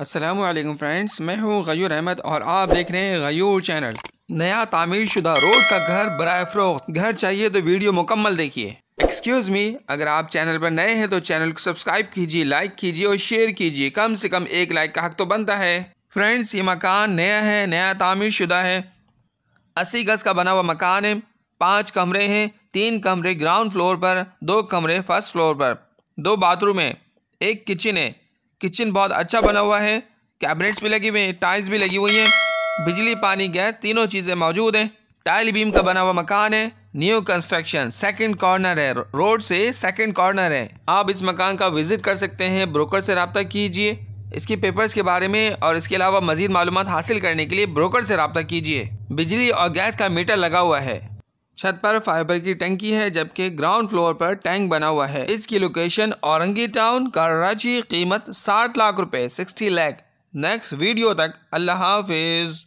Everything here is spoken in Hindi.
असलम फ्रेंड्स मैं हूँ गयूर अहमद और आप देख रहे हैं गयूर चैनल नया तामीर शुदा रोड का घर बर फरोख्त घर चाहिए तो वीडियो मुकम्मल देखिए एक्सक्यूज़ मी अगर आप चैनल पर नए हैं तो चैनल को सब्सक्राइब कीजिए लाइक कीजिए और शेयर कीजिए कम से कम एक लाइक का हक तो बनता है फ्रेंड्स ये मकान नया है नया तामीर शुदा है अस्सी गज़ का बना हुआ मकान है पाँच कमरे हैं तीन कमरे ग्राउंड फ्लोर पर दो कमरे फर्स्ट फ्लोर पर दो बाथरूम है एक किचन है किचन बहुत अच्छा बना हुआ है कैबिनेट्स भी लगी हुए हैं टाइल्स भी लगी हुई हैं बिजली पानी गैस तीनों चीज़ें मौजूद हैं टाइल बीम का बना हुआ मकान है न्यू कंस्ट्रक्शन सेकंड कॉर्नर है रोड से सेकंड कॉर्नर है आप इस मकान का विजिट कर सकते हैं ब्रोकर से रबता कीजिए इसके पेपर्स के बारे में और इसके अलावा मजीद मालूम हासिल करने के लिए ब्रोकर से रबता कीजिए बिजली और गैस का मीटर लगा हुआ है छत पर फाइबर की टंकी है जबकि ग्राउंड फ्लोर पर टैंक बना हुआ है इसकी लोकेशन औरंगी टाउन कराची कीमत साठ लाख रुपए सिक्सटी लाख नेक्स्ट वीडियो तक अल्लाह हाफिज़